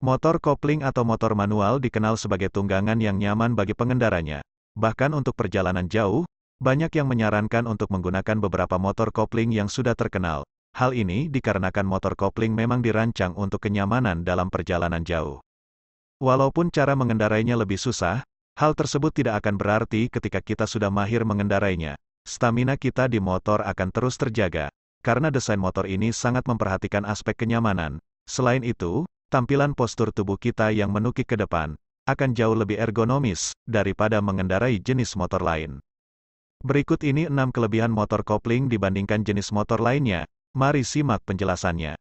Motor kopling atau motor manual dikenal sebagai tunggangan yang nyaman bagi pengendaranya. Bahkan untuk perjalanan jauh, banyak yang menyarankan untuk menggunakan beberapa motor kopling yang sudah terkenal. Hal ini dikarenakan motor kopling memang dirancang untuk kenyamanan dalam perjalanan jauh. Walaupun cara mengendarainya lebih susah, hal tersebut tidak akan berarti ketika kita sudah mahir mengendarainya. Stamina kita di motor akan terus terjaga, karena desain motor ini sangat memperhatikan aspek kenyamanan. Selain itu, tampilan postur tubuh kita yang menukik ke depan, akan jauh lebih ergonomis, daripada mengendarai jenis motor lain. Berikut ini 6 kelebihan motor kopling dibandingkan jenis motor lainnya, mari simak penjelasannya.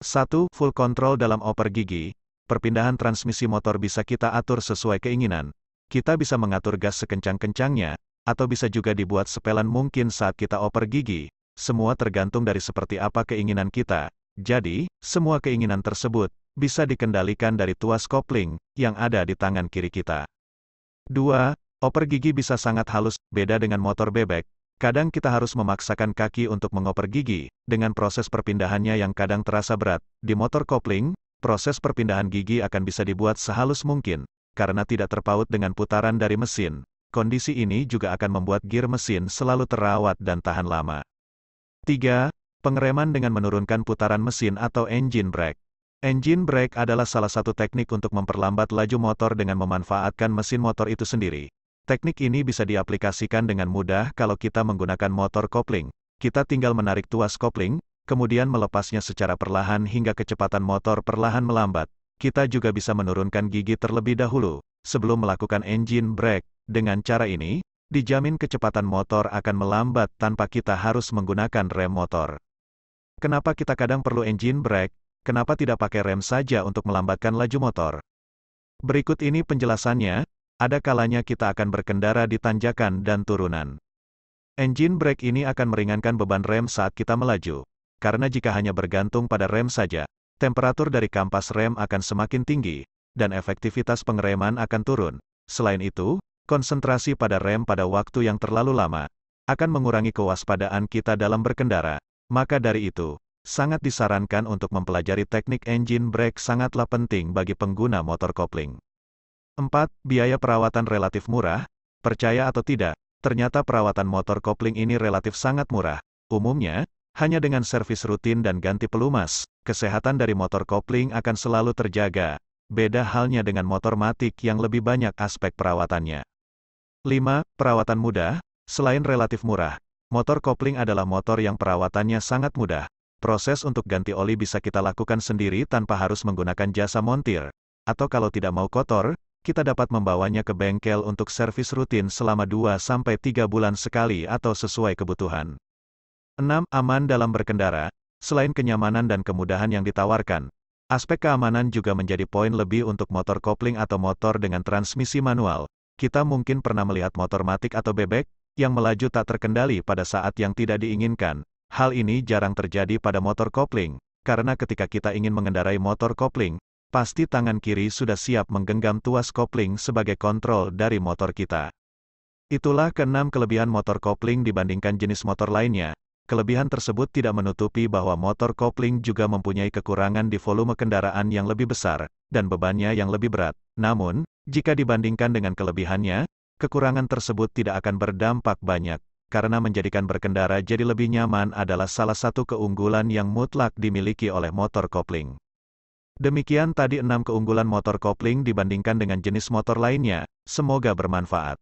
1. Full control dalam oper gigi, perpindahan transmisi motor bisa kita atur sesuai keinginan. Kita bisa mengatur gas sekencang-kencangnya, atau bisa juga dibuat sepelan mungkin saat kita oper gigi, semua tergantung dari seperti apa keinginan kita. Jadi, semua keinginan tersebut bisa dikendalikan dari tuas kopling, yang ada di tangan kiri kita. 2. Oper gigi bisa sangat halus, beda dengan motor bebek, kadang kita harus memaksakan kaki untuk mengoper gigi, dengan proses perpindahannya yang kadang terasa berat, di motor kopling, proses perpindahan gigi akan bisa dibuat sehalus mungkin, karena tidak terpaut dengan putaran dari mesin. Kondisi ini juga akan membuat gear mesin selalu terawat dan tahan lama. 3. Pengereman dengan menurunkan putaran mesin atau engine brake. Engine brake adalah salah satu teknik untuk memperlambat laju motor dengan memanfaatkan mesin motor itu sendiri. Teknik ini bisa diaplikasikan dengan mudah kalau kita menggunakan motor kopling. Kita tinggal menarik tuas kopling, kemudian melepasnya secara perlahan hingga kecepatan motor perlahan melambat. Kita juga bisa menurunkan gigi terlebih dahulu, sebelum melakukan engine brake. Dengan cara ini, dijamin kecepatan motor akan melambat tanpa kita harus menggunakan rem motor. Kenapa kita kadang perlu engine brake? kenapa tidak pakai rem saja untuk melambatkan laju motor? Berikut ini penjelasannya, ada kalanya kita akan berkendara di tanjakan dan turunan. Engine brake ini akan meringankan beban rem saat kita melaju. Karena jika hanya bergantung pada rem saja, temperatur dari kampas rem akan semakin tinggi, dan efektivitas pengereman akan turun. Selain itu, konsentrasi pada rem pada waktu yang terlalu lama, akan mengurangi kewaspadaan kita dalam berkendara. Maka dari itu, sangat disarankan untuk mempelajari teknik engine brake sangatlah penting bagi pengguna motor kopling. 4. Biaya perawatan relatif murah, percaya atau tidak, ternyata perawatan motor kopling ini relatif sangat murah. Umumnya, hanya dengan servis rutin dan ganti pelumas, kesehatan dari motor kopling akan selalu terjaga. Beda halnya dengan motor matik yang lebih banyak aspek perawatannya. 5. Perawatan mudah, selain relatif murah, motor kopling adalah motor yang perawatannya sangat mudah. Proses untuk ganti oli bisa kita lakukan sendiri tanpa harus menggunakan jasa montir. Atau kalau tidak mau kotor, kita dapat membawanya ke bengkel untuk servis rutin selama 2-3 bulan sekali atau sesuai kebutuhan. 6. Aman dalam berkendara. Selain kenyamanan dan kemudahan yang ditawarkan, aspek keamanan juga menjadi poin lebih untuk motor kopling atau motor dengan transmisi manual. Kita mungkin pernah melihat motor matik atau bebek, yang melaju tak terkendali pada saat yang tidak diinginkan, Hal ini jarang terjadi pada motor kopling, karena ketika kita ingin mengendarai motor kopling, pasti tangan kiri sudah siap menggenggam tuas kopling sebagai kontrol dari motor kita. Itulah keenam kelebihan motor kopling dibandingkan jenis motor lainnya. Kelebihan tersebut tidak menutupi bahwa motor kopling juga mempunyai kekurangan di volume kendaraan yang lebih besar, dan bebannya yang lebih berat. Namun, jika dibandingkan dengan kelebihannya, kekurangan tersebut tidak akan berdampak banyak karena menjadikan berkendara jadi lebih nyaman adalah salah satu keunggulan yang mutlak dimiliki oleh motor kopling. Demikian tadi 6 keunggulan motor kopling dibandingkan dengan jenis motor lainnya, semoga bermanfaat.